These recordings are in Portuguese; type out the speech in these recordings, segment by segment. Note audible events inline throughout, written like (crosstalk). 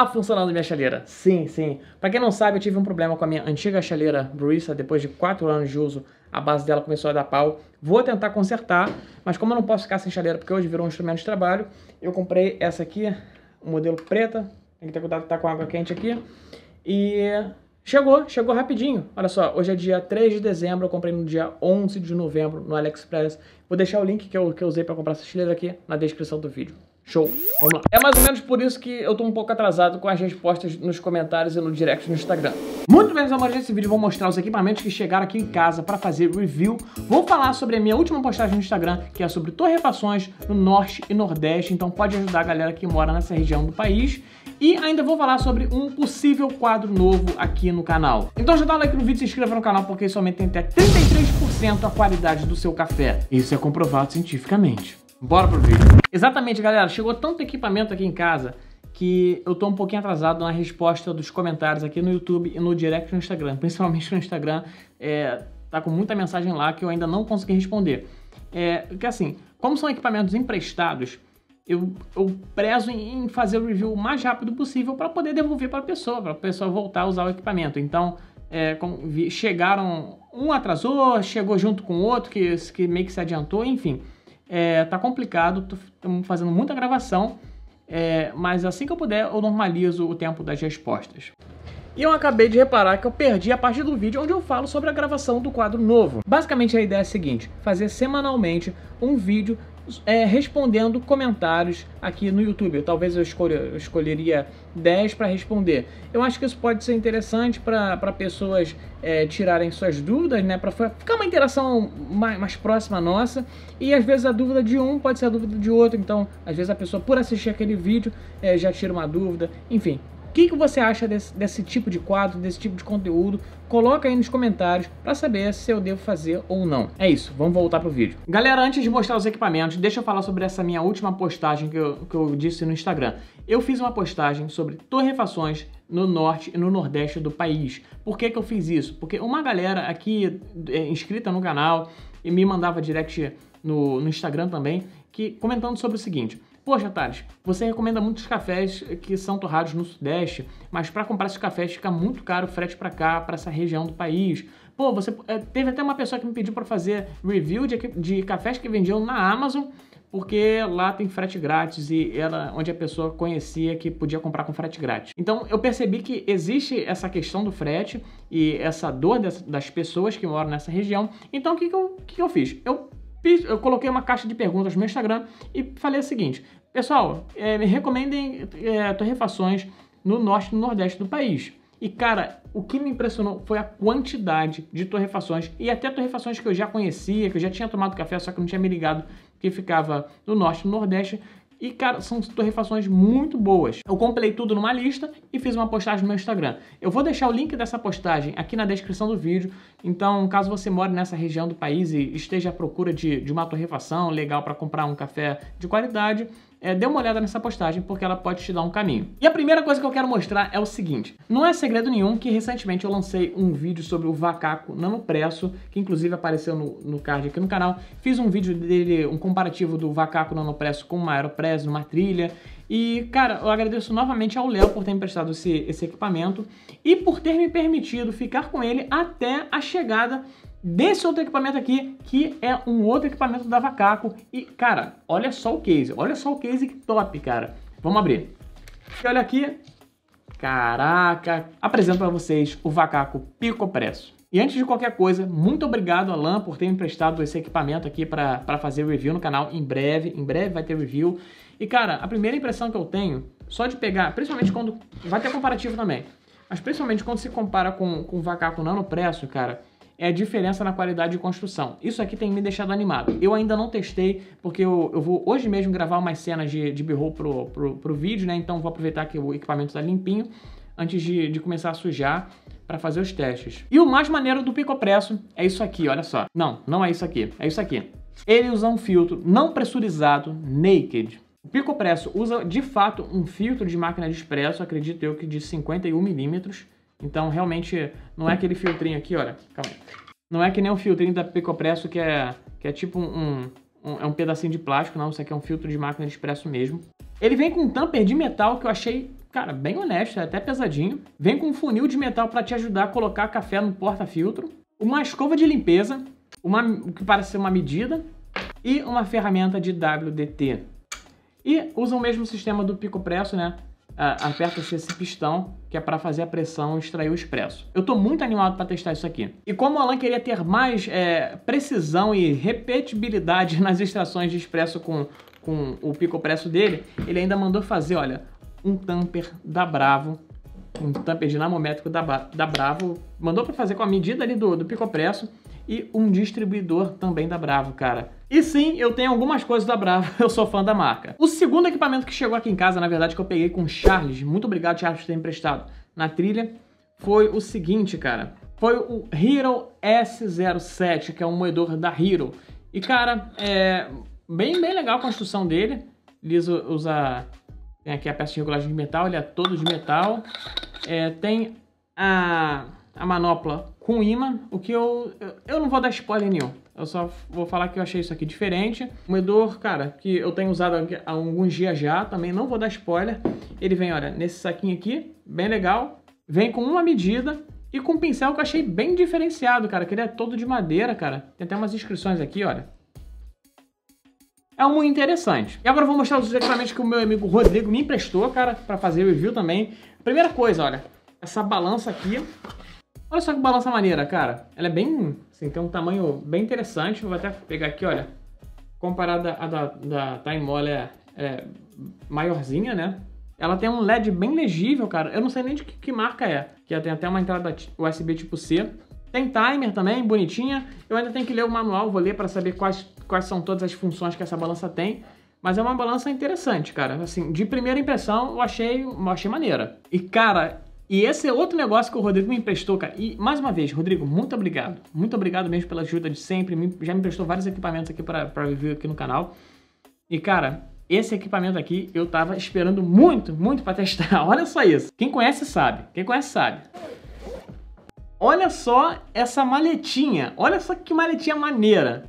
tá funcionando minha chaleira. Sim, sim. Para quem não sabe, eu tive um problema com a minha antiga chaleira Brewista. Depois de 4 anos de uso, a base dela começou a dar pau. Vou tentar consertar, mas como eu não posso ficar sem chaleira porque hoje virou um instrumento de trabalho, eu comprei essa aqui, um modelo preta. Tem que ter cuidado que tá com água quente aqui. E chegou, chegou rapidinho. Olha só, hoje é dia 3 de dezembro, eu comprei no dia 11 de novembro no AliExpress. Vou deixar o link que eu, que eu usei para comprar essa chaleira aqui na descrição do vídeo. Show. Vamos lá. É mais ou menos por isso que eu tô um pouco atrasado com as respostas nos comentários e no direct no Instagram. Muito bem, meus amores, nesse vídeo eu vou mostrar os equipamentos que chegaram aqui em casa para fazer review. Vou falar sobre a minha última postagem no Instagram, que é sobre torrefações no Norte e Nordeste, então pode ajudar a galera que mora nessa região do país. E ainda vou falar sobre um possível quadro novo aqui no canal. Então já dá like no vídeo, se inscreva no canal, porque isso aumenta até 33% a qualidade do seu café. Isso é comprovado cientificamente. Bora pro vídeo. Exatamente, galera. Chegou tanto equipamento aqui em casa que eu tô um pouquinho atrasado na resposta dos comentários aqui no YouTube e no direct no Instagram. (laughs) Principalmente no Instagram, é, tá com muita mensagem lá que eu ainda não consegui responder. É, que assim, como são equipamentos emprestados, eu, eu prezo em, fazer o review o mais rápido possível para poder devolver para a pessoa, para a pessoa voltar a usar o equipamento. Então, é, com, vi, chegaram, um atrasou, chegou junto com o outro que, que meio que se adiantou, enfim é, tá complicado, estamos fazendo muita gravação, é, mas assim que eu puder eu normalizo o tempo das respostas. E eu acabei de reparar que eu perdi a parte do vídeo onde eu falo sobre a gravação do quadro novo. Basicamente a ideia é a seguinte, fazer semanalmente um vídeo é, respondendo comentários aqui no YouTube. Talvez eu, escolha, eu escolheria 10 para responder. Eu acho que isso pode ser interessante para pessoas é, tirarem suas dúvidas, né? Para ficar uma interação mais, mais próxima nossa. E às vezes a dúvida de um pode ser a dúvida de outro. Então, às vezes a pessoa, por assistir aquele vídeo, é, já tira uma dúvida. Enfim, o que, que você acha desse, desse tipo de quadro, desse tipo de conteúdo? Coloca aí nos comentários para saber se eu devo fazer ou não. É isso, vamos voltar pro vídeo. Galera, antes de mostrar os equipamentos, deixa eu falar sobre essa minha última postagem que eu, que eu disse no Instagram. Eu fiz uma postagem sobre torrefações no norte e no nordeste do país. Por que, que eu fiz isso? Porque uma galera aqui é, inscrita no canal e me mandava direct no, no Instagram também, que comentando sobre o seguinte Poxa, Thales, você recomenda muitos cafés que são torrados no Sudeste, mas para comprar esses cafés fica muito caro o frete para cá, para essa região do país. Pô, você eh, teve até uma pessoa que me pediu para fazer review de, de cafés que vendiam na Amazon porque lá tem frete grátis e era onde a pessoa conhecia que podia comprar com frete grátis. Então eu percebi que existe essa questão do frete e essa dor das pessoas que moram nessa região. Então o que, que, eu, que, que eu fiz? Eu eu coloquei uma caixa de perguntas no meu Instagram e falei o seguinte: pessoal, é, me recomendem é, torrefações no norte e no nordeste do país. E cara, o que me impressionou foi a quantidade de torrefações e até torrefações que eu já conhecia, que eu já tinha tomado café, só que não tinha me ligado que ficava no norte e no nordeste. E, cara, são torrefações muito boas. Eu comprei tudo numa lista e fiz uma postagem no meu Instagram. Eu vou deixar o link dessa postagem aqui na descrição do vídeo. Então, caso você mora nessa região do país e esteja à procura de, de uma torrefação legal para comprar um café de qualidade, é, dê uma olhada nessa postagem porque ela pode te dar um caminho. E a primeira coisa que eu quero mostrar é o seguinte, não é segredo nenhum que recentemente eu lancei um vídeo sobre o Vacaco Nanopresso, que inclusive apareceu no, no card aqui no canal, fiz um vídeo dele, um comparativo do Vacaco Nanopresso com uma Aeropress, uma trilha, e, cara, eu agradeço novamente ao Léo por ter emprestado esse, esse equipamento e por ter me permitido ficar com ele até a chegada desse outro equipamento aqui, que é um outro equipamento da Vacaco. E, cara, olha só o case, olha só o case que top, cara. Vamos abrir. E olha aqui, caraca, apresento para vocês o Vacaco Pico Presso. E antes de qualquer coisa, muito obrigado, Alan, por ter me emprestado esse equipamento aqui para fazer review no canal em breve. Em breve vai ter review. E, cara, a primeira impressão que eu tenho, só de pegar, principalmente quando... Vai ter comparativo também. Mas principalmente quando se compara com, com o Vacaco Nano Presso, cara, é a diferença na qualidade de construção. Isso aqui tem me deixado animado. Eu ainda não testei, porque eu, eu vou hoje mesmo gravar umas cenas de, de birro pro, pro, pro vídeo, né? Então vou aproveitar que o equipamento está limpinho antes de, de começar a sujar para fazer os testes. E o mais maneiro do Picopresso é isso aqui, olha só. Não, não é isso aqui, é isso aqui. Ele usa um filtro não pressurizado, naked. O Picopresso usa de fato um filtro de máquina de expresso, acredito eu que de 51 milímetros, então, realmente, não é aquele filtrinho aqui, olha, calma aí. Não é que nem o um filtrinho da Picopresso que é, que é tipo um, um, é um pedacinho de plástico, não. Isso aqui é um filtro de máquina de expresso mesmo. Ele vem com um tamper de metal que eu achei, cara, bem honesto, é até pesadinho. Vem com um funil de metal para te ajudar a colocar café no porta-filtro. Uma escova de limpeza, uma, o que parece ser uma medida, e uma ferramenta de WDT. E usa o mesmo sistema do Picopresso, né? aperta-se esse pistão que é para fazer a pressão e extrair o expresso. Eu estou muito animado para testar isso aqui. E como o Alan queria ter mais é, precisão e repetibilidade (laughs) nas extrações de expresso com, com o pico presso dele, ele ainda mandou fazer, olha, um tamper da Bravo, um tamper dinamométrico da, da Bravo, mandou para fazer com a medida ali do, do pico presso e um distribuidor também da Bravo, cara. E sim, eu tenho algumas coisas da Bravo, (laughs) eu sou fã da marca. O segundo equipamento que chegou aqui em casa, na verdade, que eu peguei com o Charles, muito obrigado, Charles, por ter emprestado na trilha, foi o seguinte, cara. Foi o Hero S07, que é um moedor da Hero. E, cara, é bem, bem legal a construção dele. Ele usa... Tem aqui a peça de regulagem de metal, ele é todo de metal. É, tem a, a manopla com ímã. imã, o que eu, eu... não vou dar spoiler nenhum. Eu só vou falar que eu achei isso aqui diferente. O medor, cara, que eu tenho usado há alguns dias já, também não vou dar spoiler. Ele vem, olha, nesse saquinho aqui, bem legal. Vem com uma medida e com um pincel que eu achei bem diferenciado, cara, que ele é todo de madeira, cara. Tem até umas inscrições aqui, olha. É um muito interessante. E agora eu vou mostrar os equipamentos que o meu amigo Rodrigo me emprestou, cara, para fazer o review também. Primeira coisa, olha, essa balança aqui, Olha só que balança maneira, cara. Ela é bem, assim, tem um tamanho bem interessante. Vou até pegar aqui, olha. Comparada à da, da Time Mole, é, é maiorzinha, né? Ela tem um LED bem legível, cara. Eu não sei nem de que, que marca é. Que ela tem até uma entrada USB tipo C. Tem timer também, bonitinha. Eu ainda tenho que ler o manual, vou ler para saber quais, quais são todas as funções que essa balança tem. Mas é uma balança interessante, cara. Assim, de primeira impressão, eu achei, eu achei maneira. E, cara, e esse é outro negócio que o Rodrigo me emprestou, cara. E mais uma vez, Rodrigo, muito obrigado. Muito obrigado mesmo pela ajuda de sempre. Já me emprestou vários equipamentos aqui para viver aqui no canal. E cara, esse equipamento aqui eu tava esperando muito, muito para (laughs) testar. Olha só isso. Quem conhece sabe. Quem conhece sabe. Olha só essa maletinha. Olha só que maletinha maneira.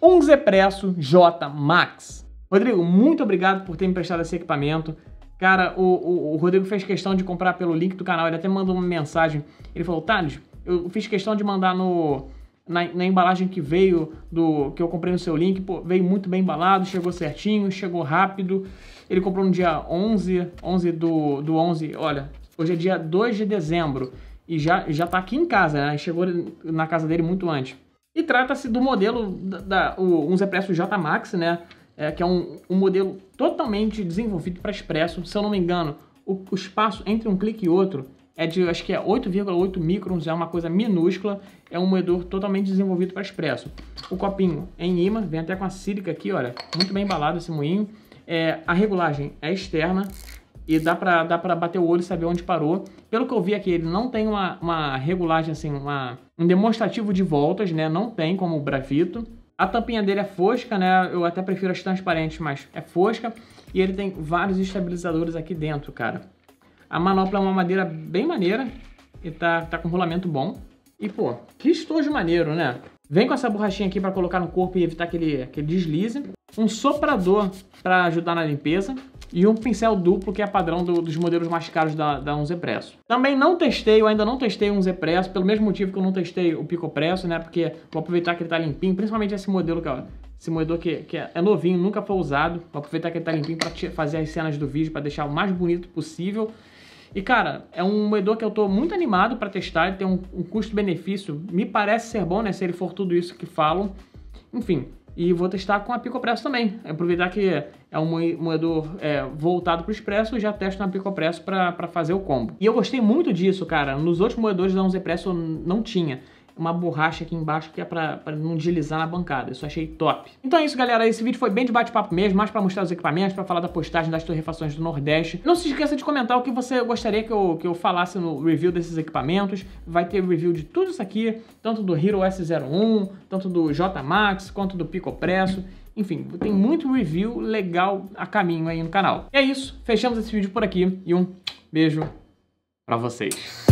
Um Zepresso J Max. Rodrigo, muito obrigado por ter me emprestado esse equipamento. Cara, o, o, o, Rodrigo fez questão de comprar pelo link do canal, ele até mandou uma mensagem. Ele falou, Thales, eu fiz questão de mandar no, na, na, embalagem que veio, do que eu comprei no seu link, pô, veio muito bem embalado, chegou certinho, chegou rápido. Ele comprou no dia 11, 11 do, do 11, olha, hoje é dia 2 de dezembro e já, já tá aqui em casa, né? Chegou na casa dele muito antes. E trata-se do modelo, da, da o, um expressos J Max, né? é, que é um, um modelo totalmente desenvolvido para Expresso. Se eu não me engano, o, o espaço entre um clique e outro é de, acho que é 8,8 microns, é uma coisa minúscula, é um moedor totalmente desenvolvido para Expresso. O copinho é em imã, vem até com a sílica aqui, olha, muito bem embalado esse moinho. É, a regulagem é externa, e dá para dá bater o olho e saber onde parou. Pelo que eu vi aqui, ele não tem uma, uma regulagem, assim, uma, um demonstrativo de voltas, né? Não tem como o Bravito. A tampinha dele é fosca, né? Eu até prefiro as transparentes, mas é fosca. E ele tem vários estabilizadores aqui dentro, cara. A manopla é uma madeira bem maneira e tá, tá com rolamento bom. E, pô, que estojo maneiro, né? Vem com essa borrachinha aqui para colocar no corpo e evitar aquele, aquele deslize. Um soprador para ajudar na limpeza e um pincel duplo, que é padrão do, dos modelos mais caros da, da Presso. Também não testei, eu ainda não testei o Onze Presso, pelo mesmo motivo que eu não testei o Pico Presso, né? Porque vou aproveitar que ele tá limpinho, principalmente esse modelo que, esse moedor que, que é novinho, nunca foi usado. Vou aproveitar que ele tá limpinho para fazer as cenas do vídeo, para deixar o mais bonito possível. E cara, é um moedor que eu tô muito animado para testar, ele tem um, um custo-benefício, me parece ser bom, né, se ele for tudo isso que falam. Enfim, e vou testar com a Pico Presso também. Aproveitar que é um moedor é, voltado para o Expresso, já testo na Pico Presso para fazer o combo. E eu gostei muito disso, cara. Nos outros moedores da 11 Presso não tinha uma borracha aqui embaixo que é pra, pra não deslizar na bancada. Isso achei top. Então é isso, galera. Esse vídeo foi bem de bate-papo mesmo, mais pra mostrar os equipamentos, pra falar da postagem das torrefações do Nordeste. Não se esqueça de comentar o que você gostaria que eu, que eu falasse no review desses equipamentos. Vai ter review de tudo isso aqui, tanto do Hero S01, tanto do J Max, quanto do Pico Presso. Enfim, tem muito review legal a caminho aí no canal. E é isso, fechamos esse vídeo por aqui e um beijo pra vocês.